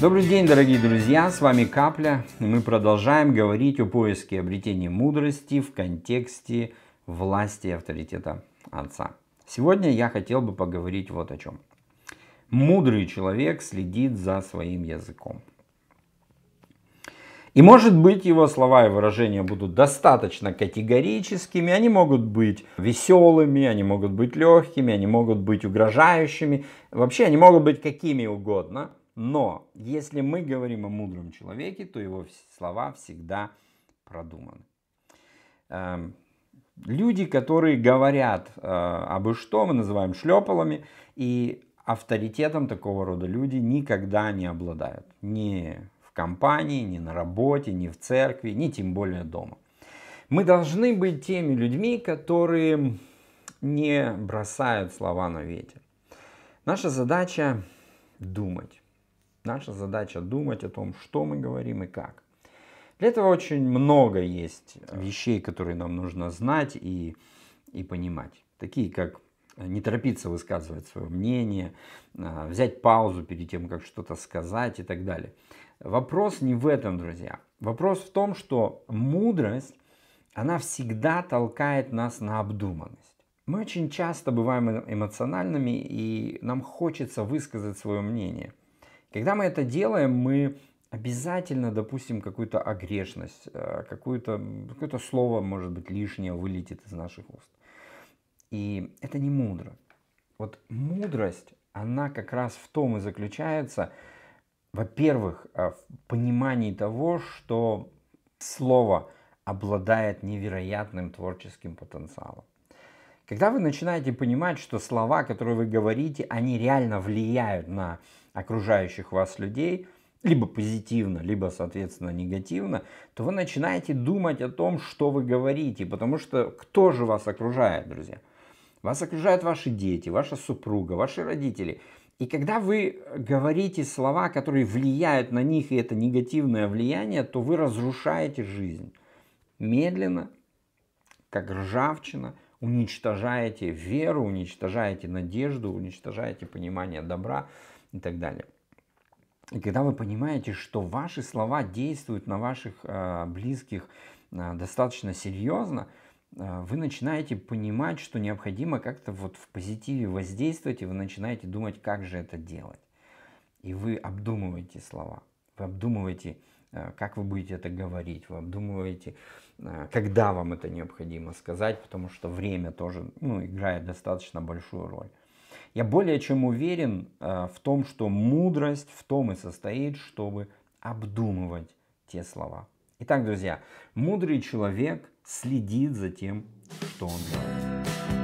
Добрый день, дорогие друзья, с вами Капля, мы продолжаем говорить о поиске обретения мудрости в контексте власти и авторитета Отца. Сегодня я хотел бы поговорить вот о чем. Мудрый человек следит за своим языком. И может быть его слова и выражения будут достаточно категорическими, они могут быть веселыми, они могут быть легкими, они могут быть угрожающими, вообще они могут быть какими угодно. Но если мы говорим о мудром человеке, то его слова всегда продуманы. Эм, люди, которые говорят э, обо что, мы называем шлепалами, и авторитетом такого рода люди никогда не обладают. Ни в компании, ни на работе, ни в церкви, ни тем более дома. Мы должны быть теми людьми, которые не бросают слова на ветер. Наша задача думать. Наша задача думать о том, что мы говорим и как. Для этого очень много есть вещей, которые нам нужно знать и, и понимать. Такие как э, не торопиться высказывать свое мнение, э, взять паузу перед тем, как что-то сказать и так далее. Вопрос не в этом, друзья. Вопрос в том, что мудрость, она всегда толкает нас на обдуманность. Мы очень часто бываем э, эмоциональными, и нам хочется высказать свое мнение – когда мы это делаем, мы обязательно допустим какую-то огрешность, э, какое-то какое слово, может быть, лишнее вылетит из наших уст. И это не мудро. Вот мудрость, она как раз в том и заключается, во-первых, э, в понимании того, что слово обладает невероятным творческим потенциалом. Когда вы начинаете понимать, что слова, которые вы говорите, они реально влияют на окружающих вас людей, либо позитивно, либо, соответственно, негативно, то вы начинаете думать о том, что вы говорите, потому что кто же вас окружает, друзья? Вас окружают ваши дети, ваша супруга, ваши родители. И когда вы говорите слова, которые влияют на них, и это негативное влияние, то вы разрушаете жизнь. Медленно, как ржавчина – уничтожаете веру, уничтожаете надежду, уничтожаете понимание добра и так далее. И когда вы понимаете, что ваши слова действуют на ваших э, близких э, достаточно серьезно, э, вы начинаете понимать, что необходимо как-то вот в позитиве воздействовать, и вы начинаете думать, как же это делать. И вы обдумываете слова, вы обдумываете Э, как вы будете это говорить, вы обдумываете, э, когда вам это необходимо сказать, потому что время тоже ну, играет достаточно большую роль. Я более чем уверен э, в том, что мудрость в том и состоит, чтобы обдумывать те слова. Итак, друзья, мудрый человек следит за тем, что он говорит.